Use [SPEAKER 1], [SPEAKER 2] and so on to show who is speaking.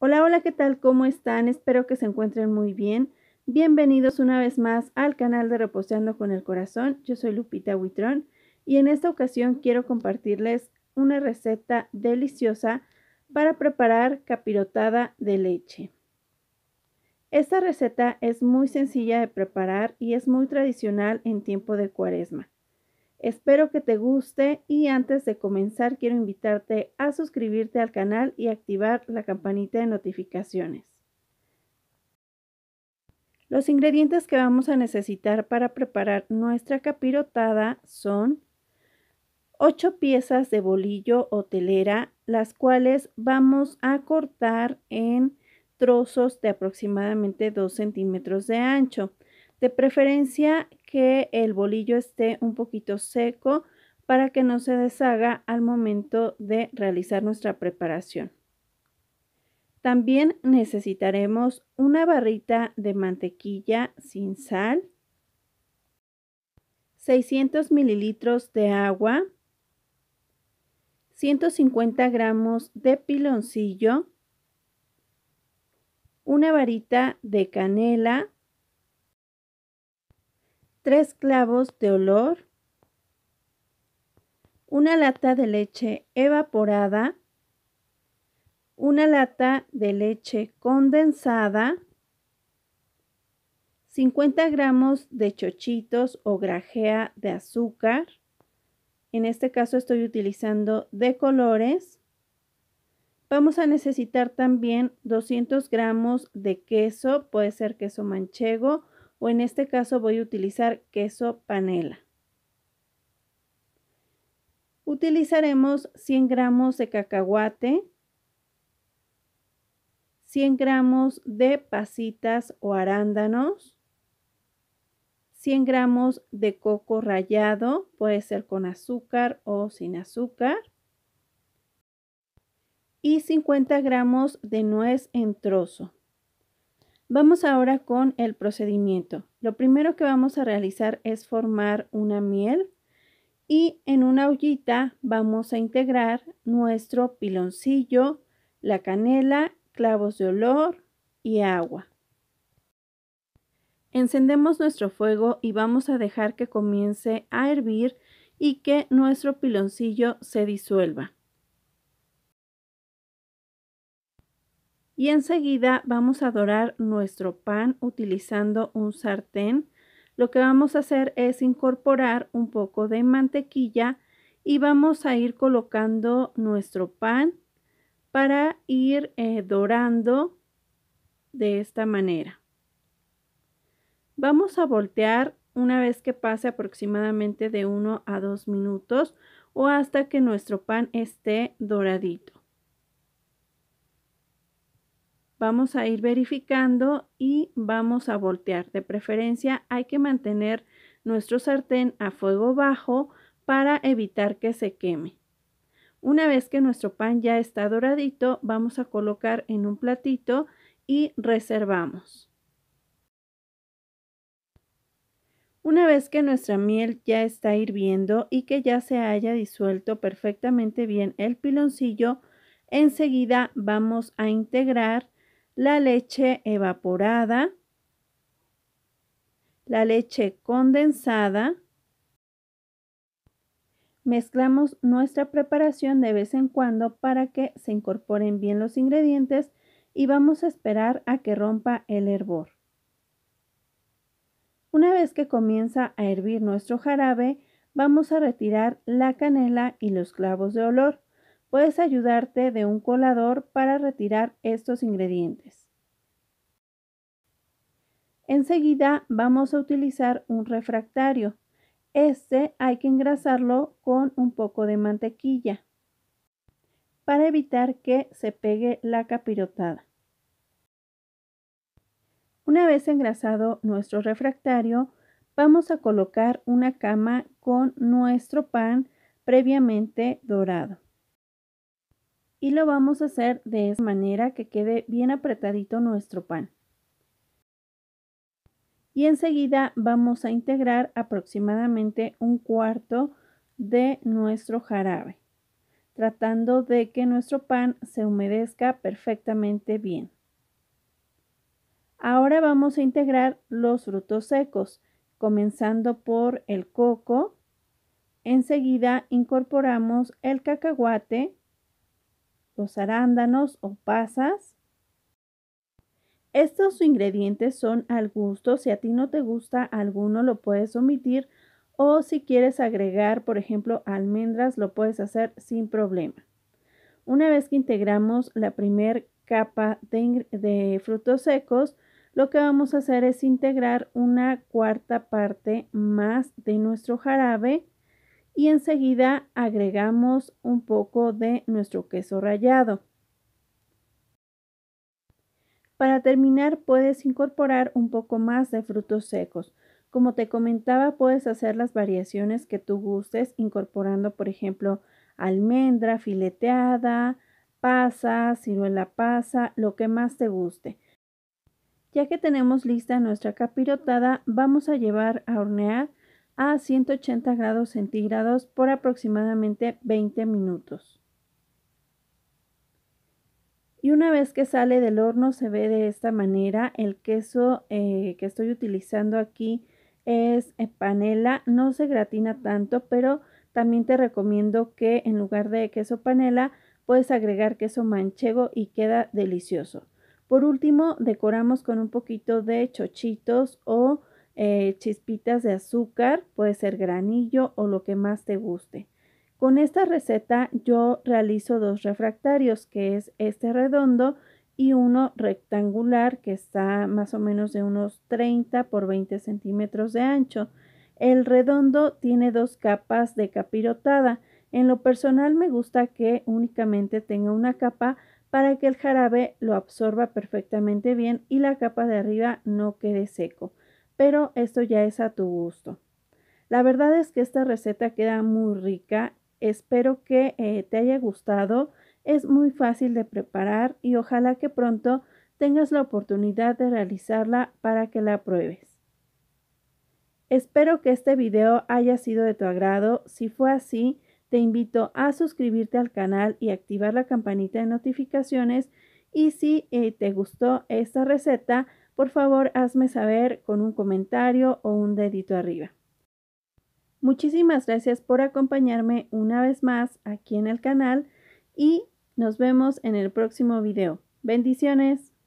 [SPEAKER 1] Hola, hola, ¿qué tal? ¿Cómo están? Espero que se encuentren muy bien. Bienvenidos una vez más al canal de Reposeando con el Corazón. Yo soy Lupita Huitrón y en esta ocasión quiero compartirles una receta deliciosa para preparar capirotada de leche. Esta receta es muy sencilla de preparar y es muy tradicional en tiempo de cuaresma. Espero que te guste y antes de comenzar quiero invitarte a suscribirte al canal y activar la campanita de notificaciones. Los ingredientes que vamos a necesitar para preparar nuestra capirotada son 8 piezas de bolillo o telera, las cuales vamos a cortar en trozos de aproximadamente 2 centímetros de ancho. De preferencia que el bolillo esté un poquito seco para que no se deshaga al momento de realizar nuestra preparación. También necesitaremos una barrita de mantequilla sin sal, 600 mililitros de agua, 150 gramos de piloncillo, una varita de canela, 3 clavos de olor, una lata de leche evaporada, una lata de leche condensada, 50 gramos de chochitos o grajea de azúcar, en este caso estoy utilizando de colores. Vamos a necesitar también 200 gramos de queso, puede ser queso manchego o en este caso voy a utilizar queso panela. Utilizaremos 100 gramos de cacahuate, 100 gramos de pasitas o arándanos, 100 gramos de coco rallado, puede ser con azúcar o sin azúcar, y 50 gramos de nuez en trozo. Vamos ahora con el procedimiento. Lo primero que vamos a realizar es formar una miel y en una ollita vamos a integrar nuestro piloncillo, la canela, clavos de olor y agua. Encendemos nuestro fuego y vamos a dejar que comience a hervir y que nuestro piloncillo se disuelva. Y enseguida vamos a dorar nuestro pan utilizando un sartén. Lo que vamos a hacer es incorporar un poco de mantequilla y vamos a ir colocando nuestro pan para ir eh, dorando de esta manera. Vamos a voltear una vez que pase aproximadamente de 1 a 2 minutos o hasta que nuestro pan esté doradito. Vamos a ir verificando y vamos a voltear. De preferencia hay que mantener nuestro sartén a fuego bajo para evitar que se queme. Una vez que nuestro pan ya está doradito, vamos a colocar en un platito y reservamos. Una vez que nuestra miel ya está hirviendo y que ya se haya disuelto perfectamente bien el piloncillo, enseguida vamos a integrar la leche evaporada, la leche condensada. Mezclamos nuestra preparación de vez en cuando para que se incorporen bien los ingredientes y vamos a esperar a que rompa el hervor. Una vez que comienza a hervir nuestro jarabe, vamos a retirar la canela y los clavos de olor puedes ayudarte de un colador para retirar estos ingredientes. Enseguida vamos a utilizar un refractario. Este hay que engrasarlo con un poco de mantequilla para evitar que se pegue la capirotada. Una vez engrasado nuestro refractario, vamos a colocar una cama con nuestro pan previamente dorado y lo vamos a hacer de esa manera que quede bien apretadito nuestro pan. Y enseguida vamos a integrar aproximadamente un cuarto de nuestro jarabe, tratando de que nuestro pan se humedezca perfectamente bien. Ahora vamos a integrar los frutos secos, comenzando por el coco. Enseguida incorporamos el cacahuate, los arándanos o pasas. Estos ingredientes son al gusto. Si a ti no te gusta alguno, lo puedes omitir. O si quieres agregar, por ejemplo, almendras, lo puedes hacer sin problema. Una vez que integramos la primera capa de frutos secos, lo que vamos a hacer es integrar una cuarta parte más de nuestro jarabe y enseguida agregamos un poco de nuestro queso rallado. Para terminar puedes incorporar un poco más de frutos secos. Como te comentaba, puedes hacer las variaciones que tú gustes, incorporando, por ejemplo, almendra fileteada, pasa, ciruela pasa, lo que más te guste. Ya que tenemos lista nuestra capirotada, vamos a llevar a hornear a 180 grados centígrados por aproximadamente 20 minutos. Y una vez que sale del horno se ve de esta manera. El queso eh, que estoy utilizando aquí es eh, panela. No se gratina tanto, pero también te recomiendo que en lugar de queso panela puedes agregar queso manchego y queda delicioso. Por último, decoramos con un poquito de chochitos o eh, chispitas de azúcar, puede ser granillo o lo que más te guste. Con esta receta yo realizo dos refractarios, que es este redondo y uno rectangular que está más o menos de unos 30 por 20 centímetros de ancho. El redondo tiene dos capas de capirotada. En lo personal me gusta que únicamente tenga una capa para que el jarabe lo absorba perfectamente bien y la capa de arriba no quede seco pero esto ya es a tu gusto. La verdad es que esta receta queda muy rica, espero que eh, te haya gustado, es muy fácil de preparar y ojalá que pronto tengas la oportunidad de realizarla para que la pruebes. Espero que este video haya sido de tu agrado, si fue así, te invito a suscribirte al canal y activar la campanita de notificaciones y si eh, te gustó esta receta, por favor hazme saber con un comentario o un dedito arriba. Muchísimas gracias por acompañarme una vez más aquí en el canal y nos vemos en el próximo video. Bendiciones.